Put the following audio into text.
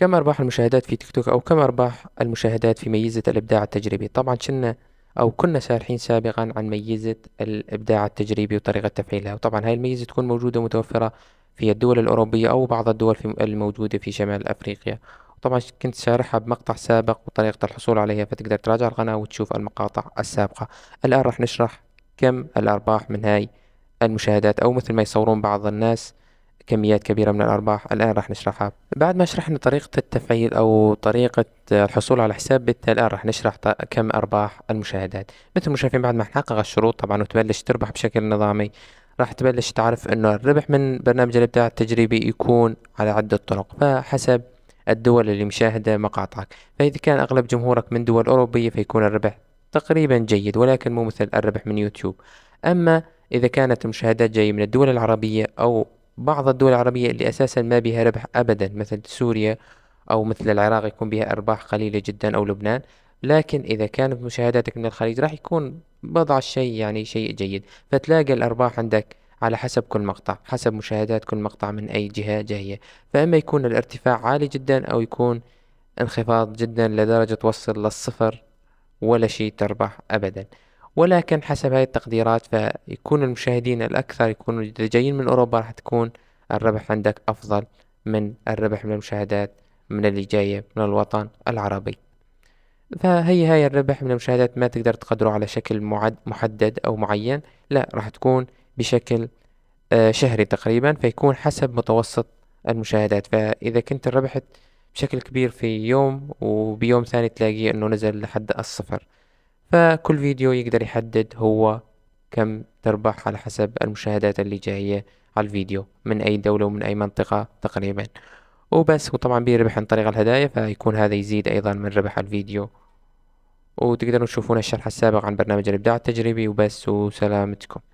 كم أرباح المشاهدات في تيك توك أو كم أرباح المشاهدات في ميزة الإبداع التجريبي طبعا كنا أو كنا سارحين سابقا عن ميزة الإبداع التجريبي وطريقة تفعيلها وطبعا هاي الميزة تكون موجودة متوفرة في الدول الأوروبية أو بعض الدول الموجودة في شمال أفريقيا طبعا كنت شارحها بمقطع سابق وطريقة الحصول عليها فتقدر تراجع القناة وتشوف المقاطع السابقة الآن راح نشرح كم الأرباح من هاي المشاهدات أو مثل ما يصورون بعض الناس كميات كبيرة من الأرباح الآن راح نشرحها بعد ما شرحنا طريقة التفعيل أو طريقة الحصول على حساب بالتالي راح نشرح كم أرباح المشاهدات مثل ما شايفين بعد ما نحقق الشروط طبعا وتبلش تربح بشكل نظامي راح تبلش تعرف أنه الربح من برنامج الإبداع التجريبي يكون على عدة طرق فحسب الدول اللي مشاهدة مقاطعك فإذا كان أغلب جمهورك من دول أوروبية فيكون الربح تقريبا جيد ولكن مو مثل الربح من يوتيوب أما إذا كانت المشاهدات جاية من الدول العربية أو بعض الدول العربية اللي أساسا ما بها ربح أبدا مثل سوريا أو مثل العراق يكون بها أرباح قليلة جدا أو لبنان لكن إذا كانت مشاهداتك من الخليج راح يكون بضع الشيء يعني شيء جيد فتلاقي الأرباح عندك على حسب كل مقطع حسب مشاهدات كل مقطع من أي جهة جاية فإما يكون الارتفاع عالي جدا أو يكون انخفاض جدا لدرجة توصل للصفر ولا شيء تربح أبدا ولكن حسب هاي التقديرات فيكون المشاهدين الأكثر يكونوا إذا جايين من أوروبا راح تكون الربح عندك أفضل من الربح من المشاهدات من اللي جاية من الوطن العربي فهي هاي الربح من المشاهدات ما تقدر تقدره على شكل معد محدد أو معين لا راح تكون بشكل آه، شهري تقريبا فيكون حسب متوسط المشاهدات فإذا كنت ربحت بشكل كبير في يوم وبيوم ثاني تلاقيه أنه نزل لحد الصفر فكل فيديو يقدر يحدد هو كم تربح على حسب المشاهدات اللي جاية على الفيديو من أي دولة ومن أي منطقة تقريبا وبس وطبعا بيربح عن طريق الهدايا فيكون هذا يزيد أيضا من ربح الفيديو وتقدروا تشوفون الشرح السابق عن برنامج الإبداع التجريبي وبس وسلامتكم